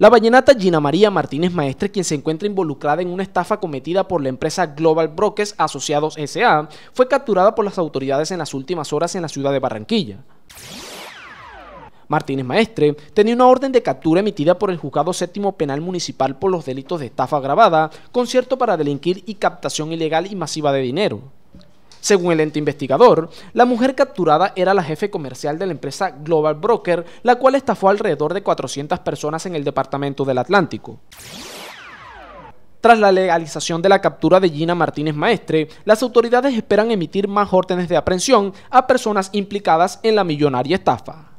La vallenata Gina María Martínez Maestre, quien se encuentra involucrada en una estafa cometida por la empresa Global Brokers Asociados SA, fue capturada por las autoridades en las últimas horas en la ciudad de Barranquilla. Martínez Maestre tenía una orden de captura emitida por el Juzgado Séptimo Penal Municipal por los delitos de estafa agravada, concierto para delinquir y captación ilegal y masiva de dinero. Según el ente investigador, la mujer capturada era la jefe comercial de la empresa Global Broker, la cual estafó alrededor de 400 personas en el departamento del Atlántico. Tras la legalización de la captura de Gina Martínez Maestre, las autoridades esperan emitir más órdenes de aprehensión a personas implicadas en la millonaria estafa.